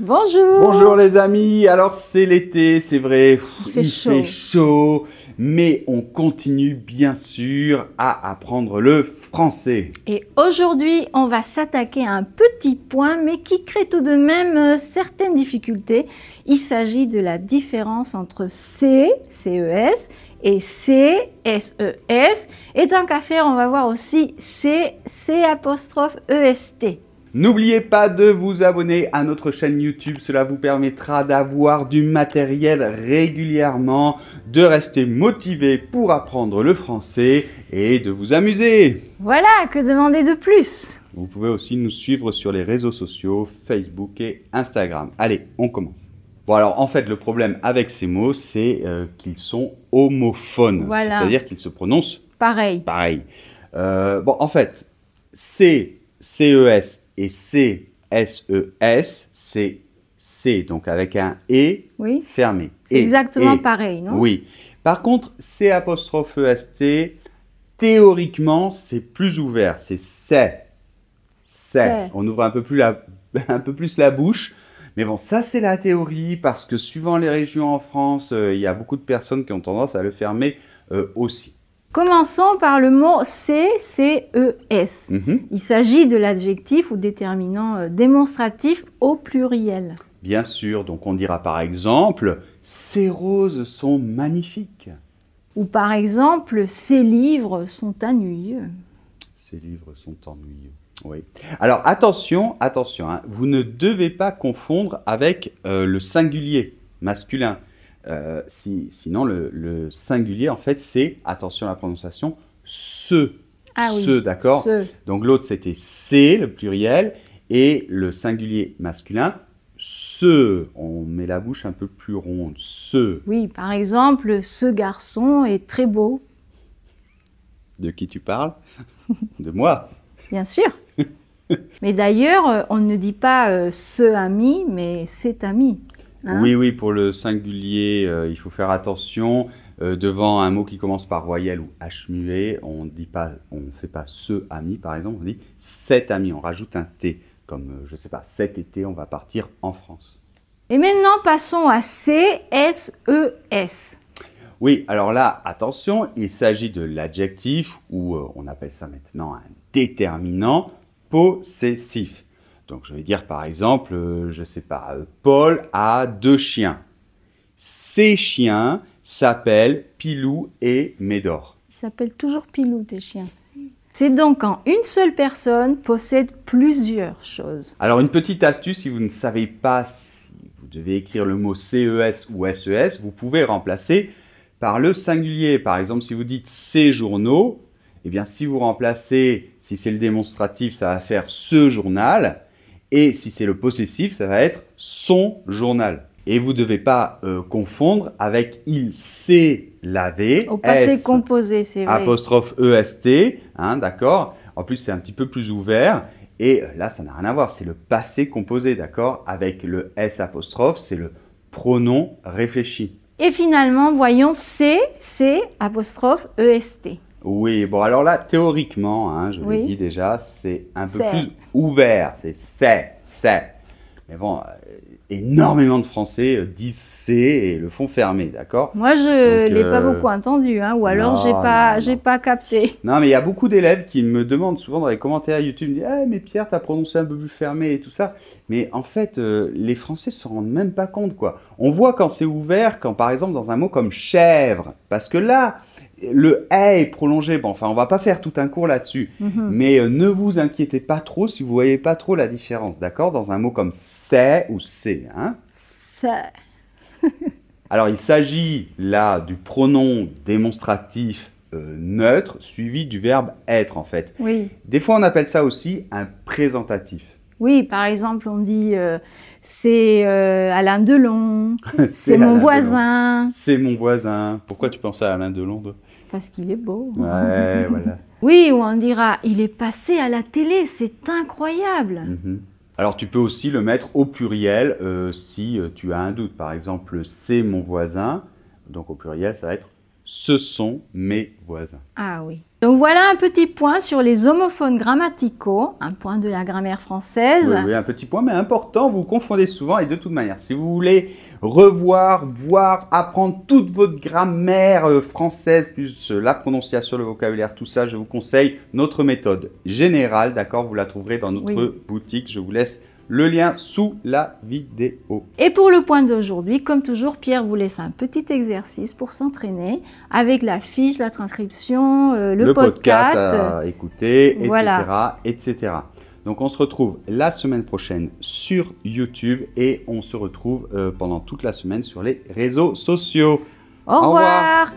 Bonjour. Bonjour les amis. Alors c'est l'été, c'est vrai, il, fait, chaud. mais on continue bien sûr à apprendre le français. Et aujourd'hui, on va s'attaquer à un petit point mais qui crée tout de même euh, certaines difficultés. Il s'agit de la différence entre C, CES et C, e S, Et tant qu'à faire, on va voir aussi C, C apostrophe E, N'oubliez pas de vous abonner à notre chaîne YouTube, cela vous permettra d'avoir du matériel régulièrement, de rester motivé pour apprendre le français et de vous amuser. Voilà, que demander de plus Vous pouvez aussi nous suivre sur les réseaux sociaux, Facebook et Instagram. Allez, on commence. Bon alors en fait le problème avec ces mots c'est euh, qu'ils sont homophones, c'est-à-dire qu'ils se prononcent pareil. Pareil. Euh, bon en fait, C, C E S et C, S, E, S, c'est C, donc avec un E fermé. C'est e, exactement e. pareil, non Oui. Par contre, C apostrophe e T, théoriquement, c'est plus ouvert, c'est c On ouvre un peu, plus la, un peu plus la bouche. Mais bon, ça c'est la théorie, parce que suivant les régions en France, euh, il y a beaucoup de personnes qui ont tendance à le fermer euh, aussi. Commençons par le mot C, C, E, S. Mhm. Il s'agit de l'adjectif ou déterminant euh, démonstratif au pluriel. Bien sûr, donc on dira par exemple ces roses sont magnifiques. Ou par exemple ces livres sont ennuyeux. Ces livres sont ennuyeux. Oui. Alors attention, attention, hein. vous ne devez pas confondre avec euh, le singulier masculin. Euh, sinon, le, singulier, en fait, c'est, attention à la prononciation, ce. Ah ce, d'accord Donc l'autre, c'était c, le pluriel, et le singulier masculin, ce. On met la bouche un peu plus ronde, ce. Oui, par exemple, ce garçon est très beau. De qui tu parles De moi Bien sûr Mais d'ailleurs, euh, on ne dit pas euh, ce ami, mais cet ami. Hein oui, oui, pour le singulier, euh, il faut faire attention. Euh, devant un mot qui commence par voyelle ou H muet, on ne fait pas ce ami, par exemple, on dit cet ami, on rajoute un T. Comme, euh, je ne sais pas, cet été, on va partir en France. Et maintenant, passons à C, S, E, S. Oui, alors là, attention, il s'agit de l'adjectif, ou on appelle ça maintenant un déterminant possessif. Donc je vais dire par exemple, euh, je ne sais pas, euh, Paul a deux chiens. Ces chiens s'appellent Pilou et Médor. Ils s'appellent toujours Pilou, tes chiens. C'est donc quand une seule personne possède plusieurs choses. Alors une petite astuce, si vous ne savez pas si vous devez écrire le mot CES ou SES, e vous pouvez remplacer par le singulier. Par exemple, si vous dites ces journaux, eh bien si vous remplacez, si c'est le démonstratif, ça va faire ce journal. Et si c'est le possessif, ça va être son journal. Et vous ne devez pas euh, confondre avec il s'est lavé. Au passé composé, c'est vrai. Apostrophe EST, hein, d'accord En plus, c'est un petit peu plus ouvert. Et euh, là, ça n'a rien à voir. C'est le passé composé, d'accord Avec le S apostrophe, c'est le pronom réfléchi. Et finalement, voyons C, C apostrophe EST. Oui, bon alors là, théoriquement, hein, je vous l'ai dit déjà, c'est un peu plus ouvert, c'est c'est, c'est. Mais bon, euh, énormément de Français euh, disent c'est et le font fermé, d'accord Moi, je ne l'ai pas euh, beaucoup entendu, hein, ou alors j'ai pas, pas capté. Non, mais il y a beaucoup d'élèves qui me demandent souvent dans les commentaires YouTube, disent, ah, mais Pierre, tu as prononcé un peu plus fermé et tout ça. Mais en fait, les Français se rendent même pas compte, quoi. On voit quand c'est ouvert, quand par exemple dans un mot comme chèvre, parce que là, le est est prolongé. Bon, enfin, on va pas faire tout un cours là-dessus, mhm. mais euh, ne vous inquiétez pas trop si vous voyez pas trop la différence, d'accord Dans un mot comme c'est ou c'est, hein C'est. Alors, il s'agit là du pronom démonstratif euh, neutre suivi du verbe être, en fait. Oui. Des fois, on appelle ça aussi un présentatif. Oui, par exemple, on dit euh, c'est Alain Delon, c'est mon voisin. C'est mon voisin. Pourquoi tu penses à Alain Delon parce qu'il est beau. Oui, ou on dira, il est passé à la télé, c'est incroyable. Mhm. Alors tu peux aussi le mettre au pluriel euh, si euh, tu as un doute. Par exemple, c'est mon voisin. Donc au pluriel, ça va être ce sont mes voisins. Ah oui. Donc voilà un petit point sur les homophones grammaticaux, un point de la grammaire française. Oui, un petit point, mais important, vous vous confondez souvent et de toute manière, si vous voulez revoir, voir, apprendre toute votre grammaire euh, française, plus euh, la prononciation, le vocabulaire, tout ça, je vous conseille notre méthode générale, d'accord Vous la trouverez dans notre boutique, je vous laisse le lien sous la vidéo. Et pour le point d'aujourd'hui, comme toujours, Pierre vous laisse un petit exercice pour s'entraîner avec la fiche, la transcription, euh, le, podcast, euh, écouter, etc., voilà. etc. Donc on se retrouve la semaine prochaine sur YouTube et on se retrouve euh, pendant toute la semaine sur les réseaux sociaux. Au, revoir.